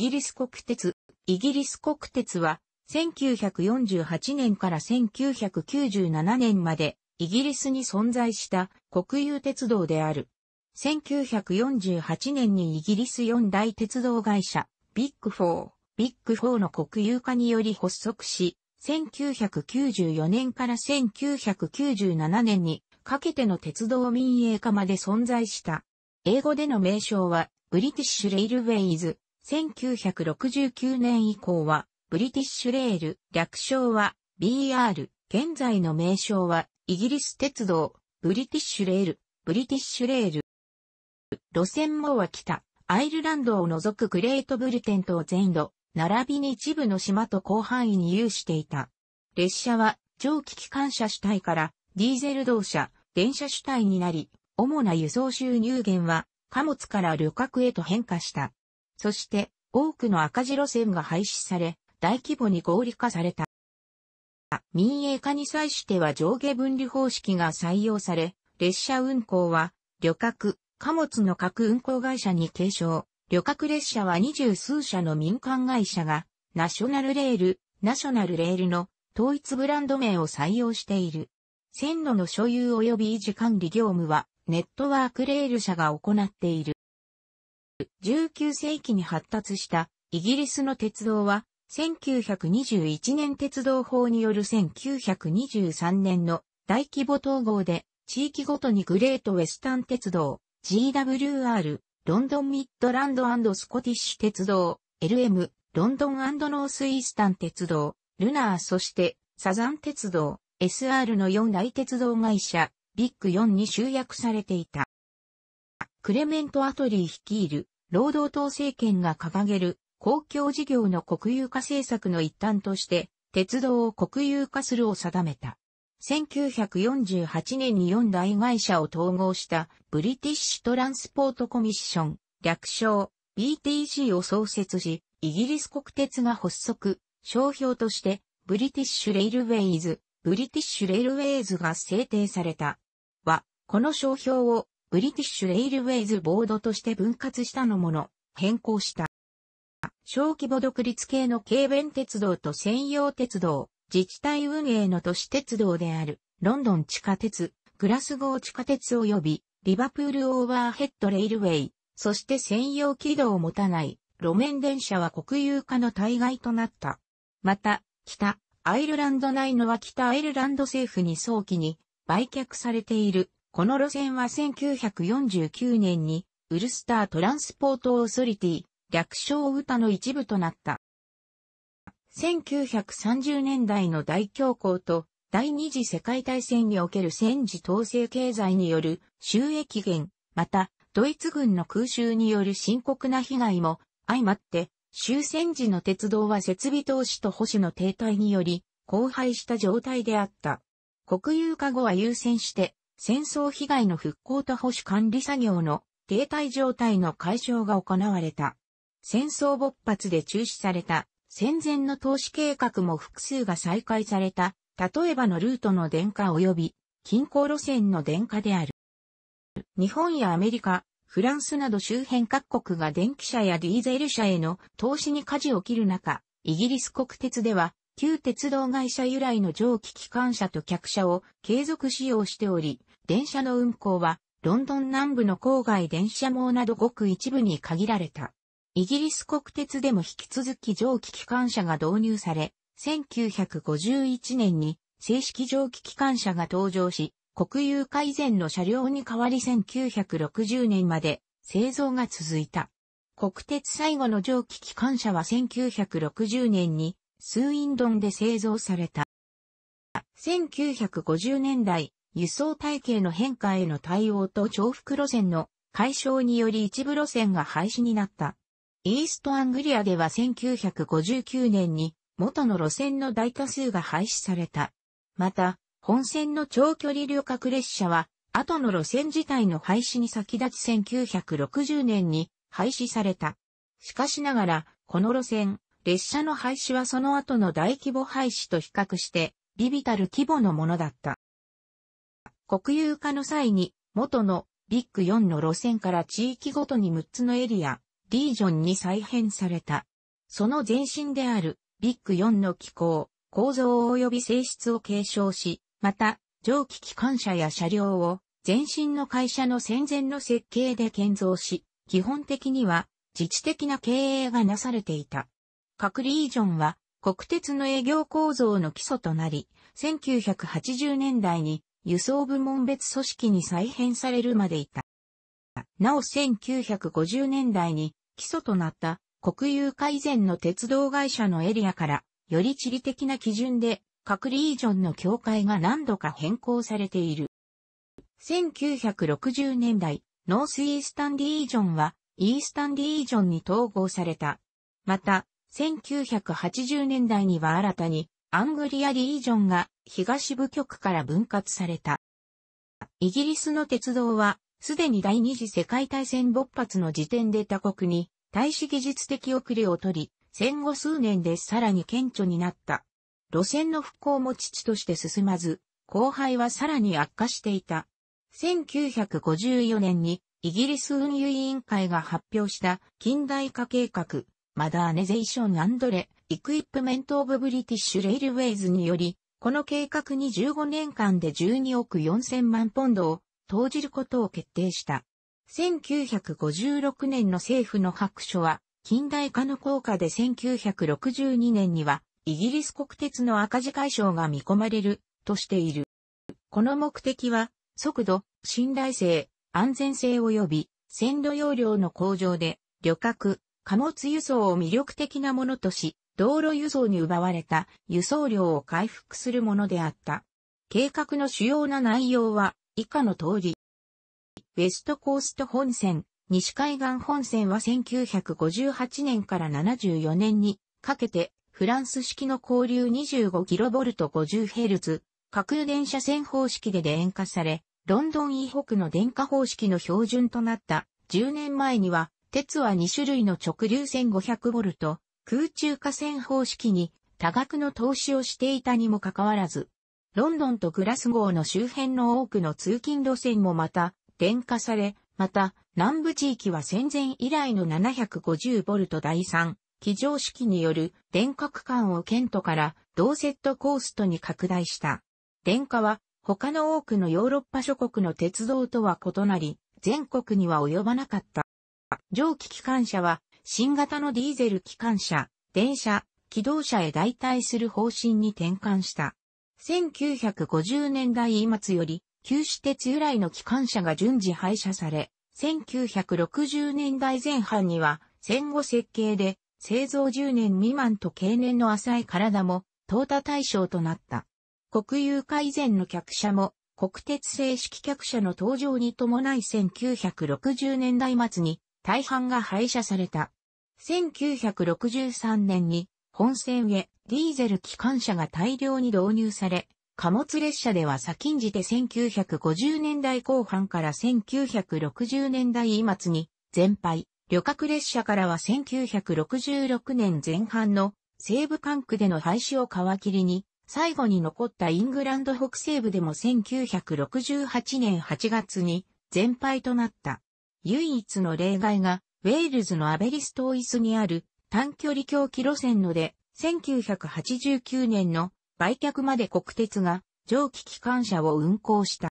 ギリス国鉄。イギリス国鉄は、1948年から1997年まで、イギリスに存在した国有鉄道である。1948年にイギリス四大鉄道会社、ビッグフォー、ビッグフォーの国有化により発足し、1994年から1997年にかけての鉄道民営化まで存在した。英語での名称は、ブリティッシュ・レイルウェイズ、1969年以降は、ブリティッシュレール、略称は BR、現在の名称は、イギリス鉄道、ブリティッシュレール、ブリティッシュレール。路線網は北、アイルランドを除くグレートブルテン島全土、並びに一部の島と広範囲に有していた。列車は、蒸気機関車主体から、ディーゼル動車、電車主体になり、主な輸送収入源は、貨物から旅客へと変化した。そして多くの赤字路線が廃止され、大規模に合理化された。民営化に際しては上下分離方式が採用され、列車運行は旅客、貨物の各運行会社に継承。旅客列車は二十数社の民間会社が、ナショナルレール、ナショナルレールの統一ブランド名を採用している。線路の所有及び維持管理業務は、ネットワークレール社が行っている。19世紀に発達したイギリスの鉄道は、1921年鉄道法による1923年の大規模統合で、地域ごとにグレートウェスタン鉄道、GWR、ロンドンミッドランドスコティッシュ鉄道、LM、ロンドンノースイースタン鉄道、ルナーそしてサザン鉄道、SR の4大鉄道会社、ビッグ4に集約されていた。クレメント・アトリー率いる労働党政権が掲げる公共事業の国有化政策の一端として、鉄道を国有化するを定めた。1948年に4大会社を統合したブリティッシュトランスポートコミッション、略称 BTC を創設し、イギリス国鉄が発足、商標としてブリティッシュレイルウェイズ、ブリティッシュレイルウェイズが制定された。は、この商標をブリティッシュレイルウェイズボードとして分割したのもの、変更した。小規模独立系の軽便鉄道と専用鉄道、自治体運営の都市鉄道である、ロンドン地下鉄、グラスゴー地下鉄及び、リバプールオーバーヘッドレイルウェイ、そして専用軌道を持たない、路面電車は国有化の対外となった。また、北、アイルランド内のは北アイルランド政府に早期に売却されているこの路線は1949年に、ウルスタートランスポートオーソリティ、略称歌の一部となった。1930年代の大恐慌と第二次世界大戦における戦時統制経済による収益減、またドイツ軍の空襲による深刻な被害も相まって、終戦時の鉄道は設備投資と保守の停滞により荒廃した状態であった。国有化後は優先して戦争被害の復興と保守管理作業の停滞状態の解消が行われた。戦争勃発で中止された戦前の投資計画も複数が再開された、例えばのルートの電化及び近郊路線の電化である。日本やアメリカ、フランスなど周辺各国が電気車やディーゼル車への投資に舵を切る中、イギリス国鉄では旧鉄道会社由来の蒸気機関車と客車を継続使用しており、電車の運行はロンドン南部の郊外電車網などごく一部に限られた。イギリス国鉄でも引き続き蒸気機関車が導入され、1951年に正式蒸気機関車が登場し、国有化以前の車両に代わり1960年まで製造が続いた。国鉄最後の蒸気機関車は1960年にスーインドンで製造された。1950年代、輸送体系の変化への対応と重複路線の解消により一部路線が廃止になった。イーストアングリアでは1959年に元の路線の大多数が廃止された。また、本線の長距離旅客列車は、後の路線自体の廃止に先立ち1960年に廃止された。しかしながら、この路線、列車の廃止はその後の大規模廃止と比較して、ビビたる規模のものだった。国有化の際に、元のビッグ4の路線から地域ごとに6つのエリア、リージョンに再編された。その前身であるビッグ4の機構、構造及び性質を継承し、また、蒸気機関車や車両を前身の会社の戦前の設計で建造し、基本的には自治的な経営がなされていた。各リージョンは国鉄の営業構造の基礎となり、1980年代に輸送部門別組織に再編されるまでいた。なお1950年代に基礎となった国有化以前の鉄道会社のエリアからより地理的な基準で各リージョンの境界が何度か変更されている。1960年代、ノースイースタンリージョンはイースタンリージョンに統合された。また、1980年代には新たにアングリア・リージョンが東部局から分割された。イギリスの鉄道は、すでに第二次世界大戦勃発の時点で他国に、大使技術的遅れを取り、戦後数年でさらに顕著になった。路線の復興も父として進まず、後輩はさらに悪化していた。1954年にイギリス運輸委員会が発表した近代化計画、マダーネゼーションアンドレ、イクイップメントオブブリティッシュレイルウェイズにより、この計画に15年間で12億4000万ポンドを投じることを決定した。1956年の政府の白書は、近代化の効果で1962年には、イギリス国鉄の赤字解消が見込まれる、としている。この目的は、速度、信頼性、安全性及び、線路容量の向上で、旅客、貨物輸送を魅力的なものとし、道路輸送に奪われた輸送量を回復するものであった。計画の主要な内容は以下の通り。ウェストコースト本線、西海岸本線は1958年から74年にかけてフランス式の交流 25kV50Hz 架空電車線方式で電化され、ロンドン以北の電化方式の標準となった10年前には鉄は2種類の直流線500ボルト、空中化線方式に多額の投資をしていたにもかかわらず、ロンドンとグラスゴーの周辺の多くの通勤路線もまた、電化され、また、南部地域は戦前以来の750ボルト第3、機常式による電化区間をケントから同セットコーストに拡大した。電化は他の多くのヨーロッパ諸国の鉄道とは異なり、全国には及ばなかった。蒸気機関車は新型のディーゼル機関車、電車、機動車へ代替する方針に転換した。1950年代末より、旧市鉄由来の機関車が順次廃車され、1960年代前半には戦後設計で製造10年未満と経年の浅い体も淘汰対象となった。国有化以前の客車も国鉄正式客車の登場に伴い1960年代末に大半が廃車された。1963年に本線へディーゼル機関車が大量に導入され、貨物列車では先んじて1950年代後半から1960年代末に全廃、旅客列車からは1966年前半の西部管区での廃止を皮切りに、最後に残ったイングランド北西部でも1968年8月に全廃となった。唯一の例外が、ウェールズのアベリストーイスにある短距離狂気路線ので、1989年の売却まで国鉄が蒸気機関車を運行した。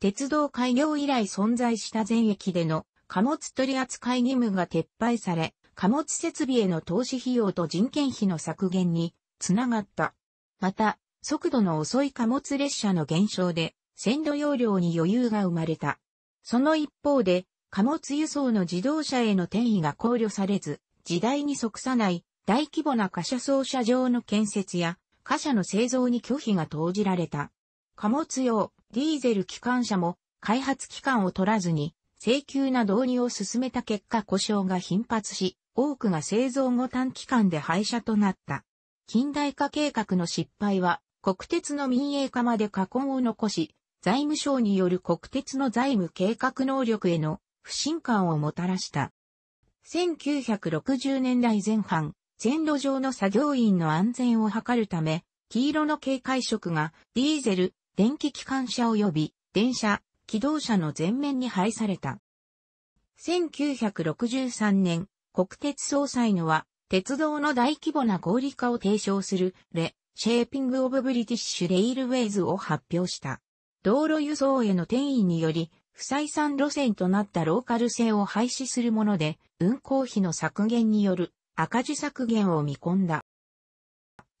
鉄道開業以来存在した全駅での貨物取扱義務が撤廃され、貨物設備への投資費用と人件費の削減につながった。また、速度の遅い貨物列車の減少で、線路容量に余裕が生まれた。その一方で、貨物輸送の自動車への転移が考慮されず、時代に即さない大規模な貨車操車場の建設や、貨車の製造に拒否が投じられた。貨物用、ディーゼル機関車も開発期間を取らずに、請求な導入を進めた結果故障が頻発し、多くが製造後短期間で廃車となった。近代化計画の失敗は、国鉄の民営化まで禍根を残し、財務省による国鉄の財務計画能力への不信感をもたらした。1960年代前半、線路上の作業員の安全を図るため、黄色の警戒色がディーゼル、電気機関車及び電車、機動車の前面に配された。1963年、国鉄総裁のは、鉄道の大規模な合理化を提唱する、レ・シェーピング・オブ・ブリティッシュ・レイルウェイズを発表した。道路輸送への転移により、不採算路線となったローカル線を廃止するもので、運行費の削減による赤字削減を見込んだ。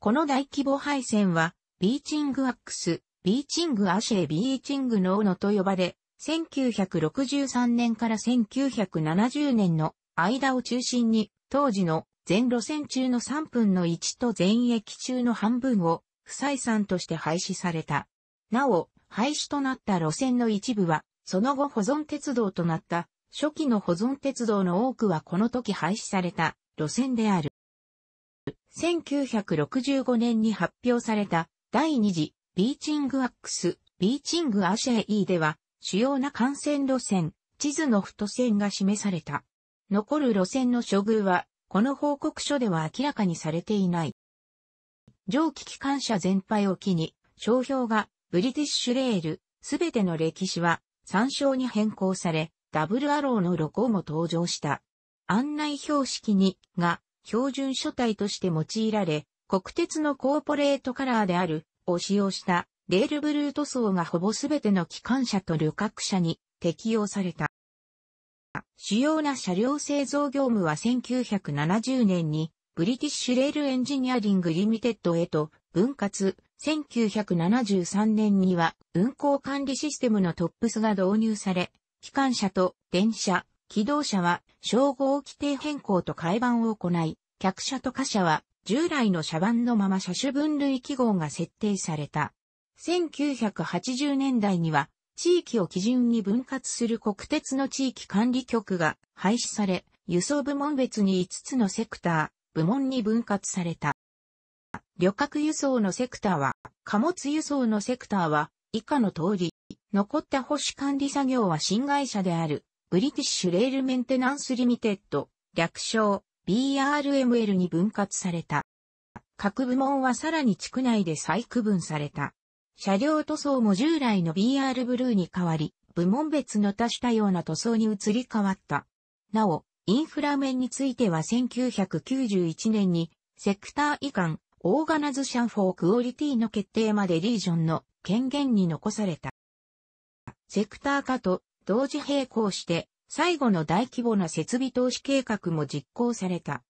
この大規模配線は、ビーチングアックス、ビーチングアシェビーチングノーノと呼ばれ、1963年から1970年の間を中心に、当時の全路線中の3分の1と全駅中の半分を不採算として廃止された。なお、廃止となった路線の一部は、その後保存鉄道となった、初期の保存鉄道の多くはこの時廃止された路線である。1965年に発表された第2次ビーチングアックス、ビーチングアシェイでは、主要な幹線路線、地図の太線が示された。残る路線の処遇は、この報告書では明らかにされていない。蒸気機関車全廃を機に、商標がブリティッシュレール、すべての歴史は、参照に変更され、ダブルアローのロゴも登場した。案内標識に、が、標準書体として用いられ、国鉄のコーポレートカラーである、を使用した、レールブルー塗装がほぼすべての機関車と旅客車に適用された。主要な車両製造業務は1970年に、ブリティッシュレールエンジニアリングリミテッドへと分割、1973年には運行管理システムのトップスが導入され、機関車と電車、機動車は称号規定変更と改版を行い、客車と貨車は従来の車番のまま車種分類記号が設定された。1980年代には地域を基準に分割する国鉄の地域管理局が廃止され、輸送部門別に5つのセクター、部門に分割された。旅客輸送のセクターは、貨物輸送のセクターは、以下の通り、残った保守管理作業は新会社である、ブリティッシュレールメンテナンスリミテッド、略称、BRML に分割された。各部門はさらに地区内で再区分された。車両塗装も従来の BR ブルーに変わり、部門別の多種多様な塗装に移り変わった。なお、インフラ面については1991年に、セクター移管、オーガナズシャンフォークオリティの決定までリージョンの権限に残された。セクター化と同時並行して最後の大規模な設備投資計画も実行された。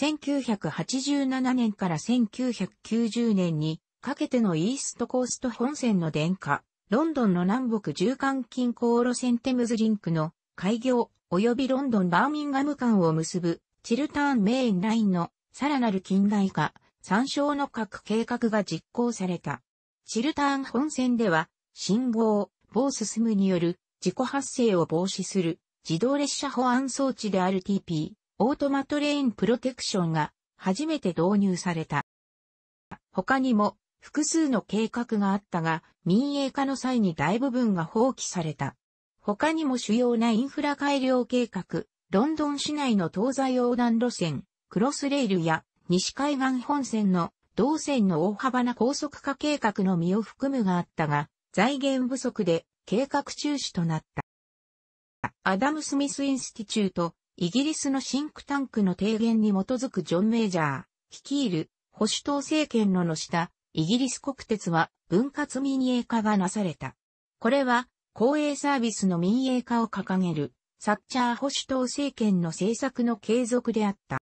1987年から1990年にかけてのイーストコースト本線の電化、ロンドンの南北縦貫近郊路線テムズリンクの開業及びロンドンバーミンガム間を結ぶチルターンメインラインのさらなる近代化、参照の各計画が実行された。チルターン本線では、信号、棒進むによる自己発生を防止する自動列車保安装置である t p オートマトレインプロテクションが初めて導入された。他にも複数の計画があったが、民営化の際に大部分が放棄された。他にも主要なインフラ改良計画、ロンドン市内の東西横断路線、クロスレイルや西海岸本線の同線の大幅な高速化計画の実を含むがあったが、財源不足で計画中止となった。アダム・スミス・インスティチュート、イギリスのシンクタンクの提言に基づくジョン・メイジャー、率いる保守党政権のの下、イギリス国鉄は分割民営化がなされた。これは公営サービスの民営化を掲げるサッチャー保守党政権の政策の継続であった。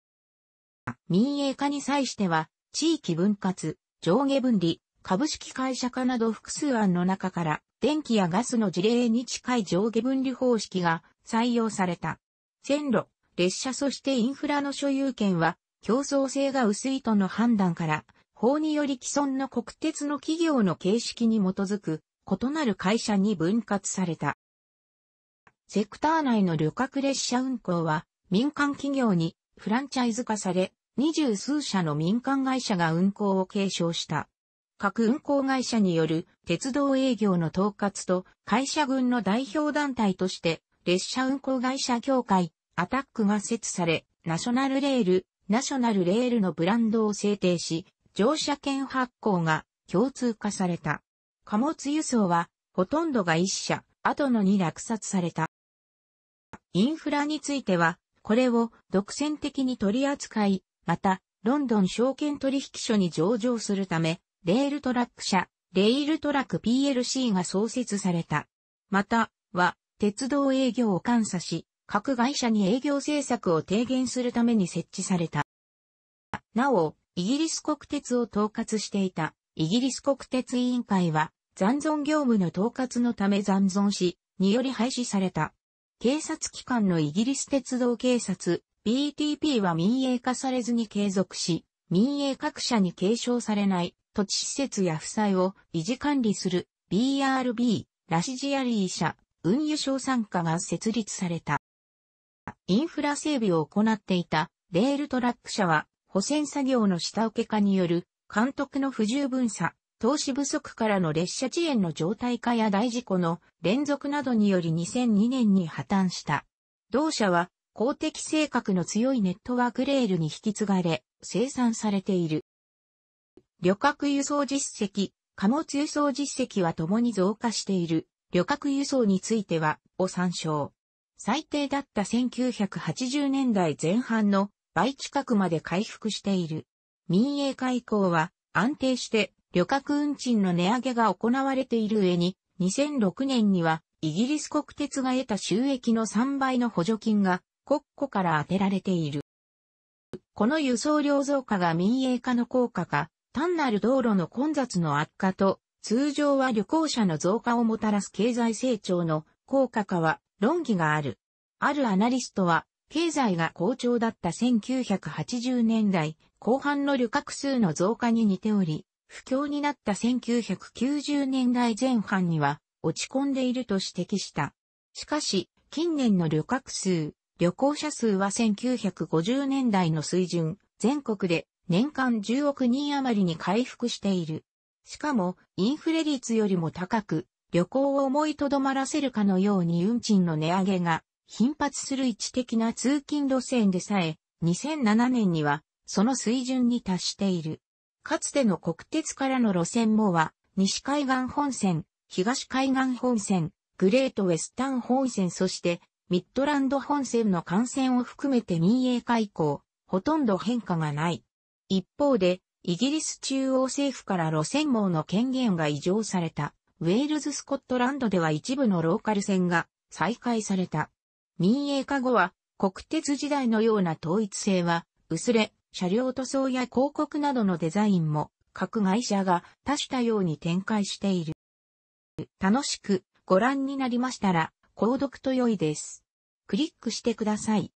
民営化に際しては、地域分割、上下分離、株式会社化など複数案の中から、電気やガスの事例に近い上下分離方式が採用された。線路、列車そしてインフラの所有権は、競争性が薄いとの判断から、法により既存の国鉄の企業の形式に基づく、異なる会社に分割された。セクター内の旅客列車運行は、民間企業にフランチャイズ化され、二十数社の民間会社が運行を継承した。各運行会社による鉄道営業の統括と会社群の代表団体として列車運行会社協会、アタックが設され、ナショナルレール、ナショナルレールのブランドを制定し、乗車券発行が共通化された。貨物輸送はほとんどが1社、後のに落札された。インフラについては、これを独占的に取り扱い、また、ロンドン証券取引所に上場するため、レールトラック社、レールトラック PLC が創設された。また、は、鉄道営業を監査し、各会社に営業政策を提言するために設置された。なお、イギリス国鉄を統括していた、イギリス国鉄委員会は、残存業務の統括のため残存し、により廃止された。警察機関のイギリス鉄道警察、BTP は民営化されずに継続し、民営各社に継承されない土地施設や負債を維持管理する BRB、ラシジアリー社、運輸省参加が設立された。インフラ整備を行っていたレールトラック社は、補選作業の下請け化による監督の不十分さ、投資不足からの列車遅延の状態化や大事故の連続などにより2002年に破綻した。同社は公的性格の強いネットワークレールに引き継がれ、生産されている。旅客輸送実績、貨物輸送実績は共に増加している。旅客輸送については、を参照。最低だった1980年代前半の倍近くまで回復している。民営化以降は安定して旅客運賃の値上げが行われている上に、2006年にはイギリス国鉄が得た収益の3倍の補助金が国庫から当てられている。この輸送量増加が民営化の効果か、単なる道路の混雑の悪化と、通常は旅行者の増加をもたらす経済成長の効果かは論議がある。あるアナリストは、経済が好調だった1980年代後半の旅客数の増加に似ており、不況になった1990年代前半には落ち込んでいると指摘した。しかし、近年の旅客数、旅行者数は1950年代の水準、全国で年間10億人余りに回復している。しかも、インフレ率よりも高く、旅行を思いとどまらせるかのように運賃の値上げが頻発する位置的な通勤路線でさえ、2007年にはその水準に達している。かつての国鉄からの路線もは、西海岸本線、東海岸本線、グレートウェスタン本線そしてミッドランド本線の幹線を含めて民営化以降、ほとんど変化がない。一方で、イギリス中央政府から路線網の権限が移譲された、ウェールズ・スコットランドでは一部のローカル線が再開された。民営化後は、国鉄時代のような統一性は、薄れ、車両塗装や広告などのデザインも、各会社が多種多様に展開している。楽しくご覧になりましたら、購読と良いです。クリックしてください。